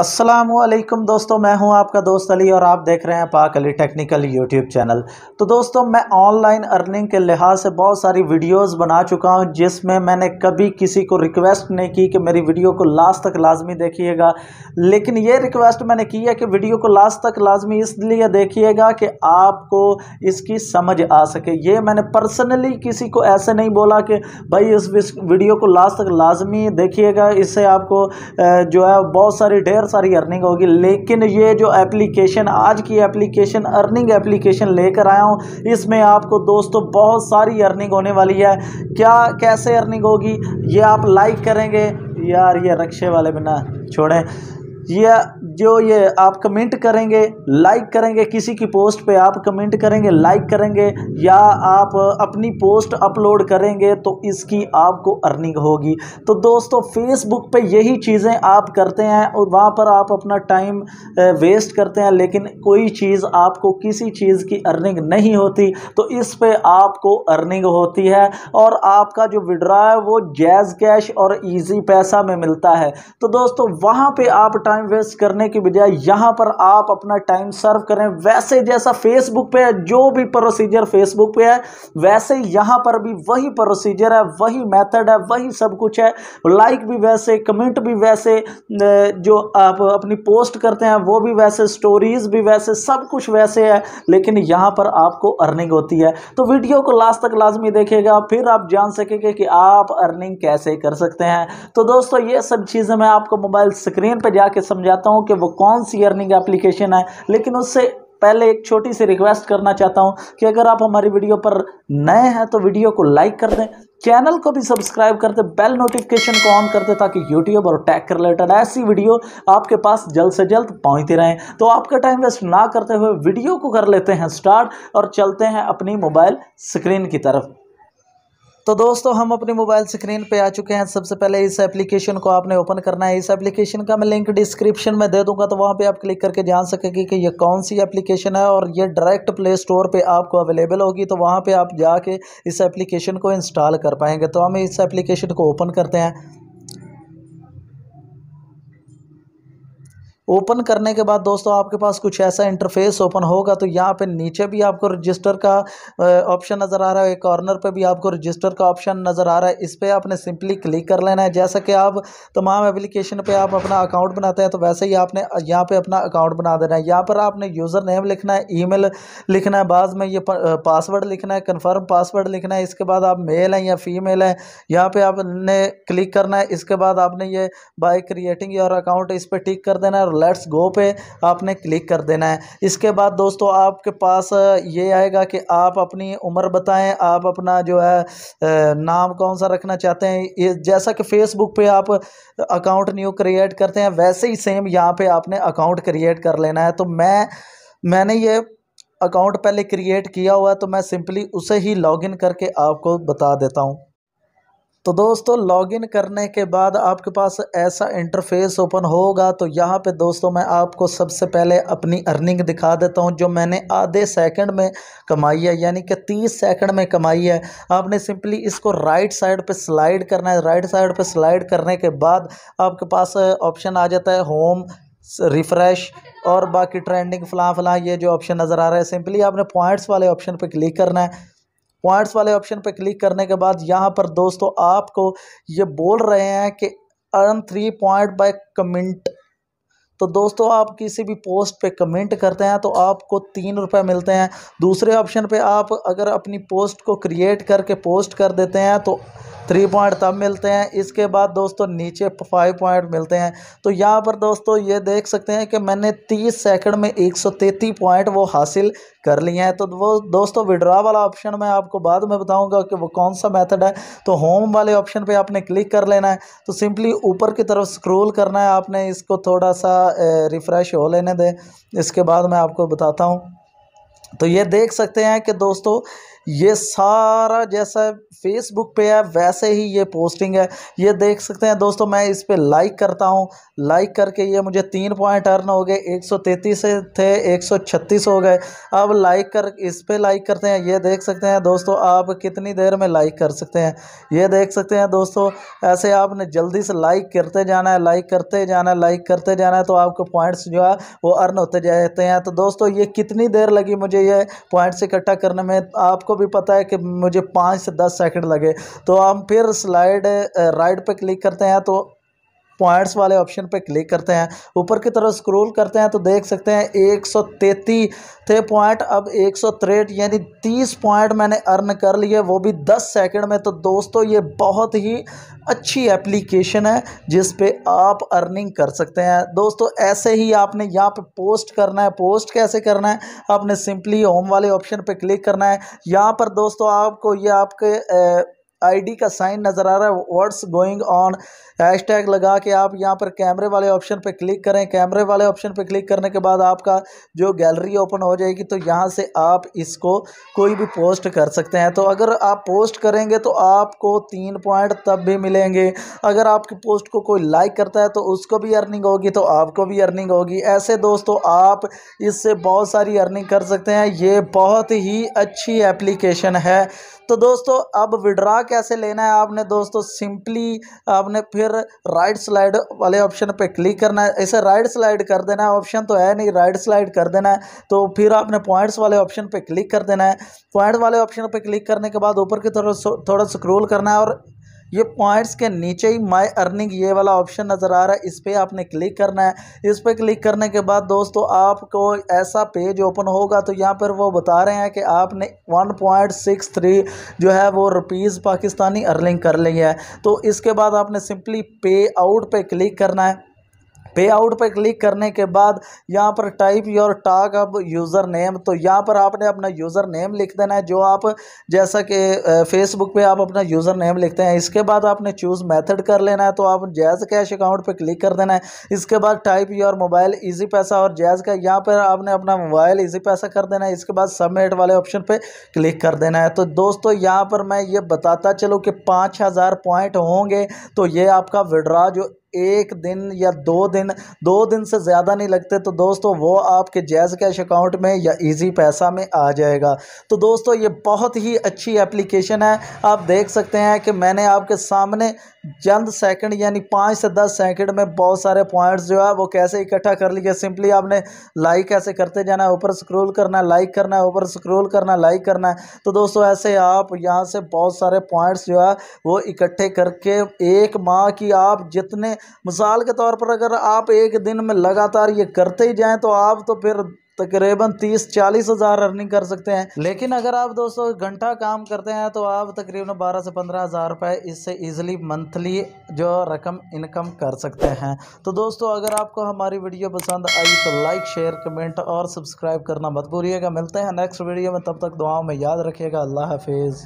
असलम दोस्तों मैं हूं आपका दोस्त अली और आप देख रहे हैं पाक अली टेक्निकल यूट्यूब चैनल तो दोस्तों मैं ऑनलाइन अर्निंग के लिहाज से बहुत सारी वीडियोस बना चुका हूं जिसमें मैंने कभी किसी को रिक्वेस्ट नहीं की कि मेरी वीडियो को लास्ट तक लाजमी देखिएगा लेकिन ये रिक्वेस्ट मैंने की है कि वीडियो को लास्ट तक लाजमी इसलिए देखिएगा कि आपको इसकी समझ आ सके ये मैंने पर्सनली किसी को ऐसे नहीं बोला कि भाई इस वीडियो को लास्ट तक लाजमी देखिएगा इससे आपको जो है बहुत सारी ढेर ढेर सारी अर्निंग होगी लेकिन ये जो एप्लीकेशन आज की एप्लीकेशन अर्निंग एप्लीकेशन लेकर आया हूँ इसमें आपको दोस्तों बहुत सारी अर्निंग होने वाली है क्या कैसे अर्निंग होगी ये आप लाइक करेंगे यार ये रक्षे वाले बिना छोड़ें ये जो ये आप कमेंट करेंगे लाइक करेंगे किसी की पोस्ट पे आप कमेंट करेंगे लाइक करेंगे या आप अपनी पोस्ट अपलोड करेंगे तो इसकी आपको अर्निंग होगी तो दोस्तों फेसबुक पे यही चीज़ें आप करते हैं और वहाँ पर आप अपना टाइम वेस्ट करते हैं लेकिन कोई चीज़ आपको किसी चीज़ की अर्निंग नहीं होती तो इस पर आपको अर्निंग होती है और आपका जो विड्रा है वो जैज़ कैश और ईजी पैसा में मिलता है तो दोस्तों वहाँ पर आप टाइम वेस्ट करने की बजाय यहाँ पर आप अपना टाइम सर्व करें वैसे जैसा फेसबुक पे है जो भी प्रोसीजर फेसबुक पे है वैसे यहाँ पर भी वही प्रोसीजर है वही मेथड है वही सब कुछ है लाइक भी वैसे कमेंट भी वैसे जो आप अपनी पोस्ट करते हैं वो भी वैसे स्टोरीज भी वैसे सब कुछ वैसे है लेकिन यहाँ पर आपको अर्निंग होती है तो वीडियो को लास्ट तक लाजमी देखेगा फिर आप जान सकेंगे कि आप अर्निंग कैसे कर सकते हैं तो दोस्तों ये सब चीज़ें मैं आपको मोबाइल स्क्रीन पर जाके समझाता हूँ कि वो कौन सी अर्निंग एप्लीकेशन है लेकिन उससे पहले एक छोटी सी रिक्वेस्ट करना चाहता हूँ कि अगर आप हमारी वीडियो पर नए हैं तो वीडियो को लाइक कर दें चैनल को भी सब्सक्राइब कर दें बेल नोटिफिकेशन को ऑन कर दें ताकि यूट्यूब और टैक रिलेटेड ऐसी वीडियो आपके पास जल्द से जल्द पहुंचती रहें तो आपका टाइम वेस्ट ना करते हुए वीडियो को कर लेते हैं स्टार्ट और चलते हैं अपनी मोबाइल स्क्रीन की तरफ तो दोस्तों हम अपने मोबाइल स्क्रीन पे आ चुके हैं सबसे पहले इस एप्लीकेशन को आपने ओपन करना है इस एप्लीकेशन का मैं लिंक डिस्क्रिप्शन में दे दूंगा तो वहाँ पे आप क्लिक करके जान सकेंगे कि ये कौन सी एप्लीकेशन है और ये डायरेक्ट प्ले स्टोर पे आपको अवेलेबल होगी तो वहाँ पे आप जाके इस एप्लीकेशन को इंस्टॉल कर पाएंगे तो हम इस एप्लीकेशन को ओपन करते हैं ओपन करने के बाद दोस्तों आपके पास कुछ ऐसा इंटरफेस ओपन होगा तो यहाँ पे नीचे भी आपको रजिस्टर का ऑप्शन नज़र आ रहा है कॉर्नर पे भी आपको रजिस्टर का ऑप्शन नज़र आ रहा है इस पर आपने सिंपली क्लिक कर लेना है जैसा कि आप तमाम एप्लीकेशन पे आप अपना अकाउंट बनाते हैं तो वैसे ही आपने यहाँ पर अपना अकाउंट बना देना है यहाँ पर आपने यूज़र नेम लिखना है ई लिखना है बाद में ये पासवर्ड लिखना है कन्फर्म पासवर्ड लिखना है इसके बाद आप मेल हैं या फीमेल हैं यहाँ पर आपने क्लिक करना है इसके बाद आपने ये बाई क्रिएटिंग योर अकाउंट इस पर टिक कर देना है लेट्स गो पे आपने क्लिक कर देना है इसके बाद दोस्तों आपके पास ये आएगा कि आप अपनी उम्र बताएं आप अपना जो है नाम कौन सा रखना चाहते हैं जैसा कि फेसबुक पे आप अकाउंट न्यू क्रिएट करते हैं वैसे ही सेम यहाँ पे आपने अकाउंट क्रिएट कर लेना है तो मैं मैंने ये अकाउंट पहले क्रिएट किया हुआ है तो मैं सिंपली उसे ही लॉगिन करके आपको बता देता हूँ तो दोस्तों लॉगिन करने के बाद आपके पास ऐसा इंटरफेस ओपन होगा तो यहाँ पे दोस्तों मैं आपको सबसे पहले अपनी अर्निंग दिखा देता हूँ जो मैंने आधे सेकंड में कमाई है यानी कि तीस सेकंड में कमाई है आपने सिंपली इसको राइट साइड पे स्लाइड करना है राइट साइड पे स्लाइड करने के बाद आपके पास ऑप्शन आ जाता है होम रिफ़्रेश और बाकी ट्रेंडिंग फ़लाँ फ़लाँ ये जो ऑप्शन नज़र आ रहा है सिंपली आपने पॉइंट्स वाले ऑप्शन पर क्लिक करना है पॉइंट्स वाले ऑप्शन पर क्लिक करने के बाद यहाँ पर दोस्तों आपको ये बोल रहे हैं कि earn three point by comment तो दोस्तों आप किसी भी पोस्ट पे कमेंट करते हैं तो आपको तीन रुपये मिलते हैं दूसरे ऑप्शन पे आप अगर अपनी पोस्ट को क्रिएट करके पोस्ट कर देते हैं तो थ्री पॉइंट तब मिलते हैं इसके बाद दोस्तों नीचे फाइव पॉइंट मिलते हैं तो यहाँ पर दोस्तों ये देख सकते हैं कि मैंने तीस सेकंड में एक सौ तैतीस पॉइंट वो हासिल कर लिए हैं तो वो दोस्तों विड्रा वाला ऑप्शन मैं आपको बाद में बताऊंगा कि वो कौन सा मेथड है तो होम वाले ऑप्शन पे आपने क्लिक कर लेना है तो सिंपली ऊपर की तरफ स्क्रोल करना है आपने इसको थोड़ा सा रिफ़्रेश हो लेने दें इसके बाद मैं आपको बताता हूँ तो ये देख सकते हैं कि दोस्तों ये सारा जैसा फेसबुक पे है वैसे ही ये पोस्टिंग है ये देख सकते हैं दोस्तों मैं इस पर लाइक करता हूँ लाइक करके ये मुझे तीन पॉइंट अर्न हो गए एक सौ थे एक सौ छत्तीस हो गए अब लाइक कर इस पर लाइक करते हैं ये देख सकते हैं दोस्तों आप कितनी देर में लाइक कर सकते हैं ये देख सकते हैं दोस्तों ऐसे आपने जल्दी से लाइक करते जाना है लाइक करते जाना है लाइक करते जाना है तो आपको पॉइंट्स जो है वो अर्न होते जाते हैं तो दोस्तों ये कितनी देर लगी मुझे ये पॉइंट्स इकट्ठा करने में आपको आपको भी पता है कि मुझे पाँच से दस सेकंड लगे तो हम फिर स्लाइड राइट पर क्लिक करते हैं तो पॉइंट्स वाले ऑप्शन पर क्लिक करते हैं ऊपर की तरफ स्क्रोल करते हैं तो देख सकते हैं एक सौ पॉइंट अब एक सौ यानी तीस पॉइंट मैंने अर्न कर लिए वो भी दस सेकेंड में तो दोस्तों ये बहुत ही अच्छी एप्लीकेशन है जिस पे आप अर्निंग कर सकते हैं दोस्तों ऐसे ही आपने यहाँ पे पोस्ट करना है पोस्ट कैसे करना है आपने सिंपली होम वाले ऑप्शन पे क्लिक करना है यहाँ पर दोस्तों आपको ये आपके ए, आईडी का साइन नज़र आ रहा है व्हाट्स गोइंग ऑन हैशटैग लगा के आप यहाँ पर कैमरे वाले ऑप्शन पर क्लिक करें कैमरे वाले ऑप्शन पर क्लिक करने के बाद आपका जो गैलरी ओपन हो जाएगी तो यहाँ से आप इसको कोई भी पोस्ट कर सकते हैं तो अगर आप पोस्ट करेंगे तो आपको तीन पॉइंट तब भी मिलेंगे अगर आपकी पोस्ट को कोई लाइक करता है तो उसको भी अर्निंग होगी तो आपको भी अर्निंग होगी ऐसे दोस्तों आप इससे बहुत सारी अर्निंग कर सकते हैं ये बहुत ही अच्छी एप्लीकेशन है तो दोस्तों अब विड्रा कैसे लेना है आपने दोस्तों सिंपली आपने फिर राइट स्लाइड वाले ऑप्शन पे क्लिक करना है ऐसे राइट स्लाइड कर देना है ऑप्शन तो है नहीं राइट स्लाइड कर देना है तो फिर आपने पॉइंट्स वाले ऑप्शन पे क्लिक कर देना है पॉइंट वाले ऑप्शन पे क्लिक करने के बाद ऊपर की तरफ थोड़ा स्क्रोल करना है और ये पॉइंट्स के नीचे ही माय अर्निंग ये वाला ऑप्शन नज़र आ रहा है इस पर आपने क्लिक करना है इस पर क्लिक करने के बाद दोस्तों आपको ऐसा पेज ओपन होगा तो यहाँ पर वो बता रहे हैं कि आपने 1.63 जो है वो रुपीज़ पाकिस्तानी अर्निंग कर ली है तो इसके बाद आपने सिंपली पे आउट पर क्लिक करना है पे आउट पर क्लिक करने के बाद यहाँ पर टाइप योर टाक अब यूज़र नेम तो यहाँ पर आपने अपना यूज़र नेम लिख देना है जो आप जैसा कि फेसबुक पे आप अपना यूज़र नेम लिखते हैं इसके बाद आपने चूज़ मेथड कर लेना है तो आप जैज़ कैश अकाउंट पे क्लिक कर देना है इसके बाद टाइप योर मोबाइल ईजी पैसा और जैज़ का यहाँ पर आपने अपना मोबाइल ईजी पैसा कर देना है इसके बाद सबमिट वाले ऑप्शन पर क्लिक कर देना है तो दोस्तों यहाँ पर मैं ये बताता चलूँ कि पाँच हज़ार पॉइंट होंगे तो ये आपका विड्रा जो एक दिन या दो दिन दो दिन से ज़्यादा नहीं लगते तो दोस्तों वो आपके जैज़ कैश अकाउंट में या इजी पैसा में आ जाएगा तो दोस्तों ये बहुत ही अच्छी एप्लीकेशन है आप देख सकते हैं कि मैंने आपके सामने चंद सेकंड यानी पाँच से दस सेकंड में बहुत सारे पॉइंट्स जो है वो कैसे इकट्ठा कर लिए सिंपली आपने लाइक कैसे करते जाना है ऊपर स्क्रॉल करना है लाइक करना है ऊपर स्क्रॉल करना है लाइक करना है तो दोस्तों ऐसे आप यहाँ से बहुत सारे पॉइंट्स जो है वो इकट्ठे करके एक माह की आप जितने मिसाल के तौर पर अगर आप एक दिन में लगातार ये करते ही जाएँ तो आप तो फिर तकरीबन तीस चालीस हज़ार अर्निंग कर सकते हैं लेकिन अगर आप दोस्तों घंटा काम करते हैं तो आप तकरीबन बारह से पंद्रह हज़ार रुपए इससे ईजिली मंथली जो रकम इनकम कर सकते हैं तो दोस्तों अगर आपको हमारी वीडियो पसंद आई तो लाइक शेयर कमेंट और सब्सक्राइब करना मत भूलिएगा मिलते हैं नेक्स्ट वीडियो में तब तक दुआओं में याद रखिएगा अल्लाह हाफिज़